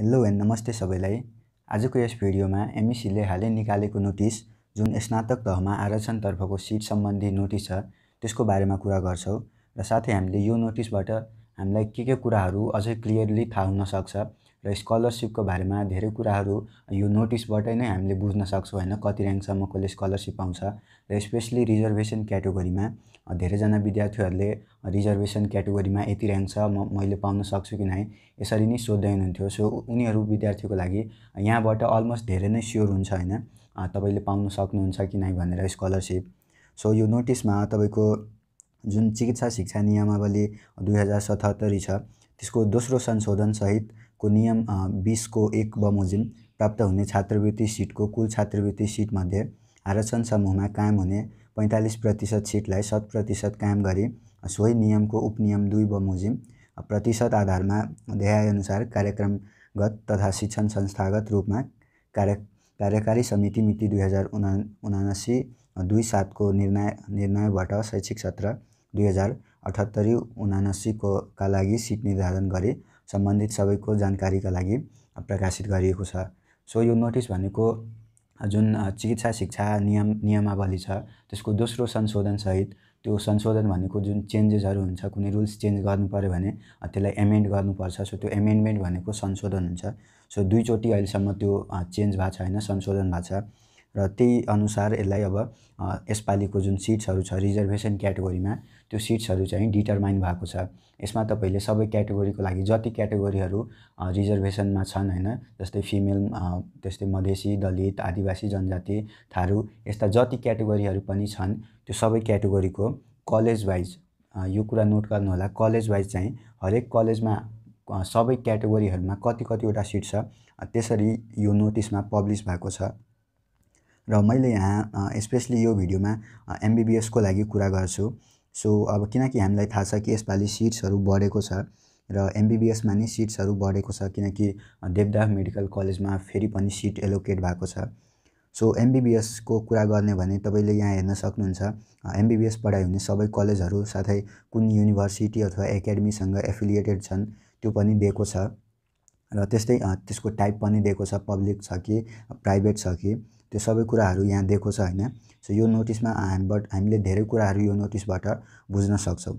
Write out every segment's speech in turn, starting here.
hello and नमस्ते सबैलाई आजको यस भिडियोमा एमइसीले e हालै निकालेको नोटिस जुन स्नातक तहमा आरक्षणतर्फको सिट सम्बन्धी नोटिस छ त्यसको बारेमा कुरा गर्छौँ र साथै हामीले यो नोटिसबाट हामीलाई के के कुराहरू अझै क्लियरली थाहा हुनसक्छ र स्कलरसिपको बारेमा धेरै कुराहरू यो नोटिसबाटै नै हामीले बुझ्न सक्छौँ होइन कति ऱ्याङ्कसम्म कसले स्कलरसिप पाउँछ र स्पेसली रिजर्भेसन क्याटेगोरीमा धेरैजना विद्यार्थीहरूले रिजर्भेसन क्याटेगोरीमा यति ऱ्याङ्क छ म मैले पाउन सक्छु कि नै यसरी नै सोध्दै हुनुहुन्थ्यो सो उनीहरू विद्यार्थीको लागि यहाँबाट अलमोस्ट धेरै नै स्योर हुन्छ होइन तपाईँले पाउन सक्नुहुन्छ कि नै भनेर स्कलरसिप सो यो नोटिसमा तपाईँको जुन चिकित्सा शिक्षा नियमावली दुई हजार सतहत्तरी छ त्यसको दोस्रो संशोधनसहितको नियम बिसको एक बमोजिम प्राप्त हुने छात्रवृत्ति सिटको कुल छात्रवृत्ति सिटमध्ये आरक्षण समूहमा कायम हुने पैँतालिस प्रतिशत सिटलाई शत प्रतिशत कायम गरी सोही नियमको उपनियम दुई बमोजिम प्रतिशत आधारमा ध्यायअनुसार कार्यक्रमगत तथा शिक्षण संस्थागत रूपमा कार्य कार्यकारी समिति मिति दुई हजार उना उनासी दुई सातको निर्णय निर्णयबाट शैक्षिक सत्र दुई हजार अठहत्तरी का लागि सिट निर्धारण गरे सम्बन्धित सबैको जानकारीका लागि प्रकाशित गरिएको छ सो यो नोटिस भनेको जुन चिकित्सा शिक्षा नियम नियमावली छ त्यसको दोस्रो संशोधनसहित त्यो संशोधन भनेको जुन चेन्जेसहरू हुन्छ कुनै रुल्स चेन्ज गर्नु पऱ्यो भने त्यसलाई एमेन्ड गर्नुपर्छ सो त्यो एमेन्डमेन्ट भनेको संशोधन हुन्छ सो दुईचोटि अहिलेसम्म त्यो चेन्ज भएको छ होइन संशोधन भएको छ र त्यही अनुसार यसलाई अब यसपालिको जुन सिट्सहरू छ रिजर्भेसन क्याटेगोरीमा त्यो सिट्सहरू चाहिँ डिटरमाइन भएको छ यसमा तपाईँले सबै क्याटेगोरीको लागि जति क्याटेगोरीहरू रिजर्भेसनमा छन् होइन जस्तै फिमेल त्यस्तै मधेसी दलित आदिवासी जनजाति थारू यस्ता जति क्याटेगोरीहरू पनि छन् त्यो सबै क्याटेगोरीको कलेज वाइज यो कुरा नोट गर्नुहोला कलेज वाइज चाहिँ हरेक कलेजमा सबै क्याटेगोरीहरूमा कति कतिवटा सिट छ त्यसरी यो नोटिसमा पब्लिस भएको छ र मैले यहाँ स्पेसली यो भिडियोमा एमबिबिएसको लागि कुरा गर्छु सो अब किनकि हामीलाई थाहा छ कि यसपालि सिट्सहरू बढेको छ र एमबिबिएसमा नि सिट्सहरू बढेको छ किनकि देवदाह मेडिकल कलेजमा फेरि पनि सिट एलोकेट भएको छ सो एमबिबिएसको कुरा गर्ने भने तपाईँले यहाँ हेर्न सक्नुहुन्छ एमबिबिएस पढाइ हुने सबै कलेजहरू साथै कुन युनिभर्सिटी अथवा एकाडेमीसँग एफिलिएटेड छन् त्यो पनि दिएको छ र त्यस्तै त्यसको टाइप पनि दिएको छ पब्लिक छ कि प्राइभेट छ कि त्यो सबै कुराहरू यहाँ दिएको छ होइन सो यो नोटिसमा हामीबाट हामीले धेरै कुराहरू यो नोटिसबाट बुझ्न सक्छौँ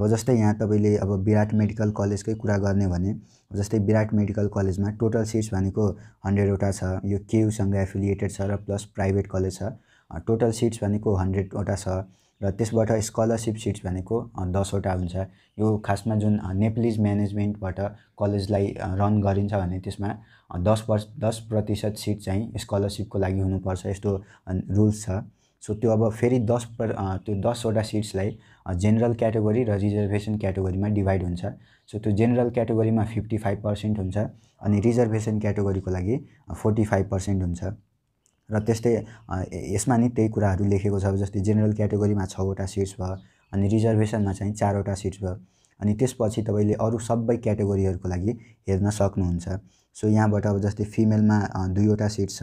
अब जस्तै यहाँ तपाईँले अब विराट मेडिकल कलेजकै कुरा गर्ने भने जस्तै विराट मेडिकल कलेजमा टोटल सिट्स भनेको हन्ड्रेडवटा छ यो केयुसँग एफिलिएटेड छ र प्लस प्राइभेट कलेज छ टोटल सिट्स भनेको हन्ड्रेडवटा छ र त्यसबाट स्कलरसिप सिट्स भनेको दसवटा हुन्छ यो खासमा जुन नेप्लिज म्यानेजमेन्टबाट कलेजलाई रन गरिन्छ भने त्यसमा दस पर्स दस प्रतिशत सिट चाहिँ स्कलरसिपको लागि हुनुपर्छ यस्तो रुल्स छ सो त्यो अब फेरि दस प्र त्यो दसवटा सिट्सलाई जेनरल क्याटेगोरी र रिजर्भेसन क्याटेगोरीमा डिभाइड हुन्छ सो त्यो जेनरल क्याटेगोरीमा फिफ्टी फाइभ पर्सेन्ट हुन्छ अनि रिजर्भेसन क्याटेगोरीको लागि फोर्टी फाइभ पर्सेन्ट हुन्छ र त्यस्तै यसमा नि त्यही कुराहरू लेखेको छ जस्तै जेनरल क्याटेगोरीमा छवटा सिट्स भयो अनि रिजर्भेसनमा चाहिँ चारवटा सिट्स भयो अनि त्यसपछि तपाईँले अरू सबै क्याटेगोरीहरूको लागि हेर्न सक्नुहुन्छ सो यहाँबाट अब जस्तै फिमेलमा दुईवटा सिट छ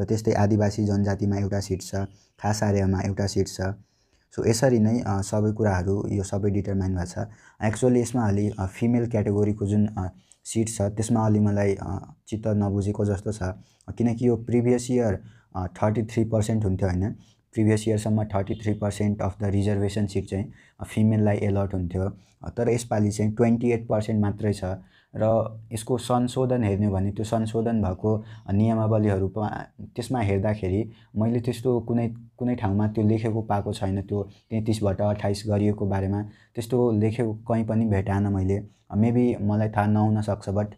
र त्यस्तै आदिवासी जनजातिमा एउटा सिट छ खास आर्यमा एउटा सिट छ सो यसरी नै सबै कुराहरू यो सबै डिटरमाइन भएको छ एक्चुअली यसमा अलि फिमेल क्याटेगोरीको जुन सिट छ त्यसमा अलि मलाई चित्त नबुझेको जस्तो छ किनकि यो previous year thirty three percent हुन्थ्यो होइन प्रिभियस इयरसम्म thirty three percent of the reservation seat चाहिँ फिमेललाई एलर्ट हुन्थ्यो तर यसपालि चाहिँ ट्वेन्टी एट पर्सेन्ट मात्रै छ र यसको संशोधन हेर्ने भने त्यो संशोधन भएको नियमावलीहरू त्यसमा हेर्दाखेरि मैले त्यस्तो कुनै कुनै ठाउँमा त्यो लेखेको पाएको छैन त्यो तेत्तिसबाट अठाइस गरिएको बारेमा त्यस्तो लेखेको कहीँ पनि भेटाएन मैले मेबी मलाई थाहा नहुन सक्छ बट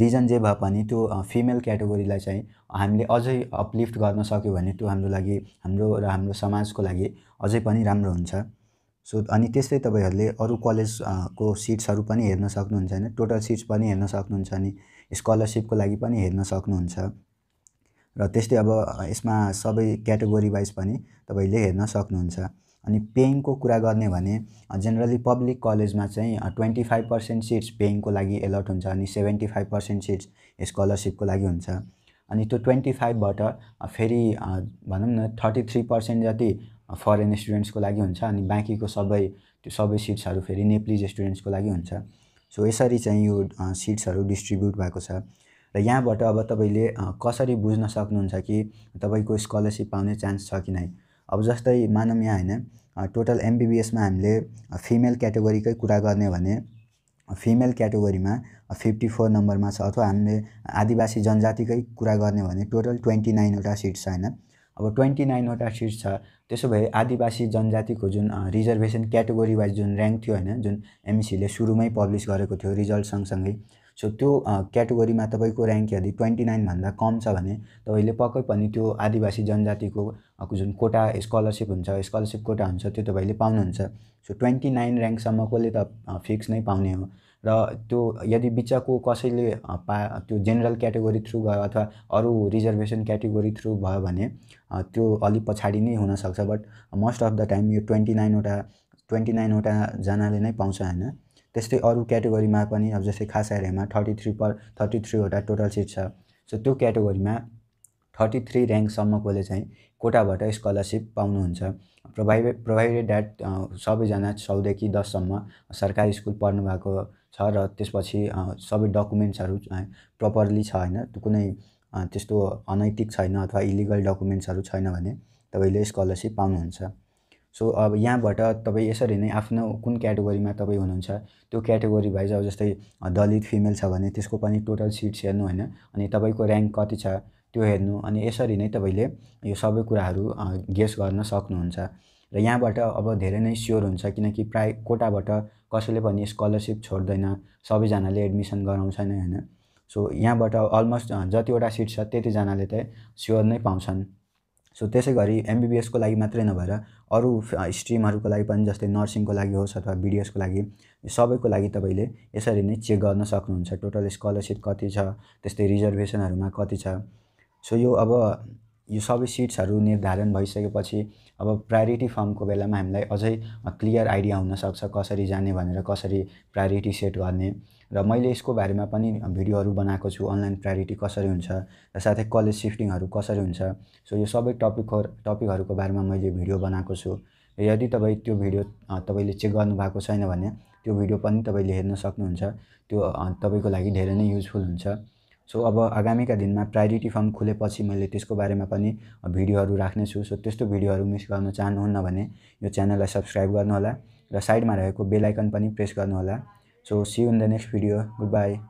रिजन जे भए पनि त्यो फिमेल क्याटेगोरीलाई चाहिँ हामीले अझै अपलिफ्ट गर्न सक्यो भने त्यो हाम्रो लागि हाम्रो र हाम्रो समाजको लागि अझै पनि राम्रो हुन्छ सो अनि त्यस्तै तपाईँहरूले अरू कलेजको सिट्सहरू पनि हेर्न सक्नुहुन्छ होइन टोटल सिट्स पनि हेर्न सक्नुहुन्छ अनि स्कलरसिपको लागि पनि हेर्न सक्नुहुन्छ र त्यस्तै अब यसमा सबै क्याटेगोरी वाइज पनि तपाईँले हेर्न सक्नुहुन्छ अनि पेइङको कुरा गर्ने भने जेनरली पब्लिक कलेजमा चाहिँ ट्वेन्टी फाइभ पर्सेन्ट सिट्स पेइङको लागि एलर्ट हुन्छ अनि सेभेन्टी फाइभ पर्सेन्ट सिट्स स्कलरसिपको लागि हुन्छ अनि त्यो ट्वेन्टी फाइभबाट फेरि भनौँ न थर्टी थ्री पर्सेन्ट जति फरेन स्टुडेन्ट्सको लागि हुन्छ अनि बाँकीको सबै त्यो सबै सिट्सहरू फेरि नेप्लिज स्टुडेन्ट्सको लागि हुन्छ सो यसरी चाहिँ यो सिट्सहरू डिस्ट्रिब्युट भएको छ र यहाँबाट अब तपाईँले कसरी बुझ्न सक्नुहुन्छ कि तपाईँको स्कलरसिप पाउने चान्स छ कि नै अब जस्तै मानौँ यहाँ होइन टोटल एमबिबिएसमा हामीले फिमेल क्याटेगोरीकै कुरा गर्ने भने फिमेल क्याटेगोरीमा फिफ्टी फोर नम्बरमा छ अथवा हामीले आदिवासी जनजातिकै कुरा गर्ने भने टोटल ट्वेन्टी नाइनवटा सिट छ होइन अब ट्वेन्टी नाइनवटा सिट छ त्यसो भए आदिवासी जनजातिको जुन रिजर्भेसन क्याटेगोरी वाइज जुन ऱ्याङ्क थियो होइन जुन एमसीले सुरुमै पब्लिस गरेको थियो रिजल्ट सँगसँगै सो त्यो क्याटेगोरीमा तपाईँको ऱ्याङ्क यदि ट्वेन्टी नाइनभन्दा कम छ भने तपाईँले पक्कै पनि त्यो आदिवासी जनजातिको जुन कोटा स्कलरसिप हुन्छ स्कलरसिप कोटा हुन्छ त्यो तपाईँले पाउनुहुन्छ सो ट्वेन्टी नाइन ऱ्याङ्कसम्म कसले त फिक्स नै पाउने हो र त्यो यदि बिचको कसैले पा त्यो जेनरल क्याटेगोरी थ्रु गयो अथवा अरू रिजर्भेसन क्याटेगोरी थ्रु भयो भने त्यो अलि पछाडि नै हुनसक्छ but most of the time यो ट्वेन्टी नाइनवटा ट्वेन्टी जनाले नै पाउँछ होइन त्यस्तै अरू क्याटेगोरीमा पनि अब जस्तै खास एरियामा थर्टी थ्री पर थर्टी थ्रीवटा टोटल सिट छ सो त्यो क्याटेगोरीमा थर्टी थ्री ऱ्याङ्कसम्मकोले चाहिँ कोटाबाट स्कलरसिप पाउनुहुन्छ प्रोभाइडेड प्रोभाइडेड द्याट सबैजना सौदेखि दससम्म सरकारी स्कुल पढ्नु भएको छ र त्यसपछि सबै डकुमेन्ट्सहरू प्रपरली छ होइन कुनै त्यस्तो अनैतिक छैन अथवा इलिगल डकुमेन्ट्सहरू छैन भने तपाईँले स्कलरसिप पाउनुहुन्छ सो अब यहाँबाट तपाईँ यसरी नै आफ्नो कुन क्याटेगोरीमा तपाईँ हुनुहुन्छ त्यो क्याटेगोरी भाइज अब जस्तै दलित फिमेल छ भने त्यसको पनि टोटल सिट्स हेर्नु होइन अनि तपाईँको ऱ्याङ्क कति छ त्यो हेर्नु अनि यसरी नै तपाईँले यो सबै कुराहरू गेस गर्न सक्नुहुन्छ र यहाँबाट अब धेरै नै स्योर हुन्छ किनकि प्राय कोटाबाट कसैले पनि स्कलरसिप छोड्दैन सबैजनाले एडमिसन गराउँछ नै होइन सो यहाँबाट अलमोस्ट जतिवटा सिट छ त्यतिजनाले चाहिँ स्योर नै पाउँछन् सो त्यसै गरी एमबिबिएसको लागि मात्रै नभएर अरू स्ट्रिमहरूको लागि पनि जस्तै नर्सिङको लागि होस् अथवा बिडिएसको लागि सबैको लागि तपाईँले यसरी नै चेक गर्न सक्नुहुन्छ टोटल स्कलरसिप कति छ त्यस्तै रिजर्भेसनहरूमा कति छ सो यो अब यो सबै सिट्सहरू निर्धारण भइसकेपछि अब प्रायोरिटी फर्मको बेलामा हामीलाई अझै क्लियर आइडिया हुनसक्छ कसरी जाने भनेर कसरी प्रायोरिटी सेट गर्ने र मैले यसको बारेमा पनि भिडियोहरू बनाएको छु अनलाइन प्रायोरिटी कसरी हुन्छ र साथै कलेज सिफ्टिङहरू कसरी हुन्छ सो यो सबै टपिकहरू टपिकहरूको बारेमा मैले भिडियो बनाएको छु यदि तपाईँ त्यो भिडियो तपाईँले चेक गर्नुभएको छैन भने त्यो भिडियो पनि तपाईँले हेर्न सक्नुहुन्छ त्यो तपाईँको लागि धेरै नै युजफुल हुन्छ सो अब आगामीका दिनमा प्रायोरिटी फर्म खुलेपछि मैले त्यसको बारेमा पनि भिडियोहरू राख्नेछु सो त्यस्तो भिडियोहरू मिस गर्न चाहनुहुन्न भने यो च्यानललाई सब्सक्राइब गर्नुहोला र साइडमा रहेको बेलायकन पनि प्रेस गर्नुहोला so see in the next video good by